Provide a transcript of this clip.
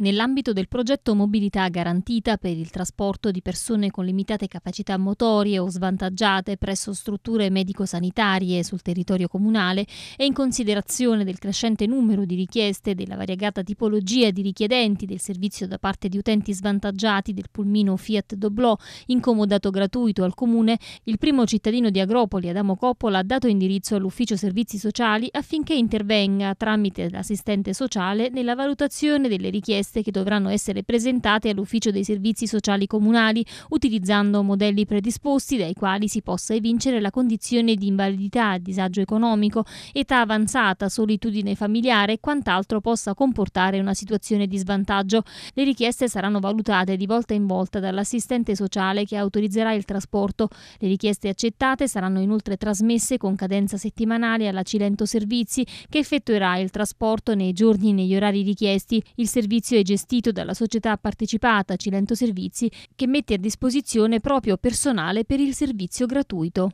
Nell'ambito del progetto Mobilità garantita per il trasporto di persone con limitate capacità motorie o svantaggiate presso strutture medico-sanitarie sul territorio comunale e in considerazione del crescente numero di richieste della variegata tipologia di richiedenti del servizio da parte di utenti svantaggiati del pulmino Fiat Doblò incomodato gratuito al comune, il primo cittadino di Agropoli, Adamo Coppola, ha dato indirizzo all'ufficio servizi sociali affinché intervenga tramite l'assistente sociale nella valutazione delle richieste richieste che dovranno essere presentate all'Ufficio dei Servizi Sociali Comunali utilizzando modelli predisposti dai quali si possa evincere la condizione di invalidità, disagio economico, età avanzata, solitudine familiare e quant'altro possa comportare una situazione di svantaggio. Le richieste saranno valutate di volta in volta dall'assistente sociale che autorizzerà il trasporto. Le richieste accettate saranno inoltre trasmesse con cadenza settimanale alla Cilento Servizi che effettuerà il trasporto nei giorni e negli orari richiesti. Il servizio è settore gestito dalla società partecipata Cilento Servizi che mette a disposizione proprio personale per il servizio gratuito.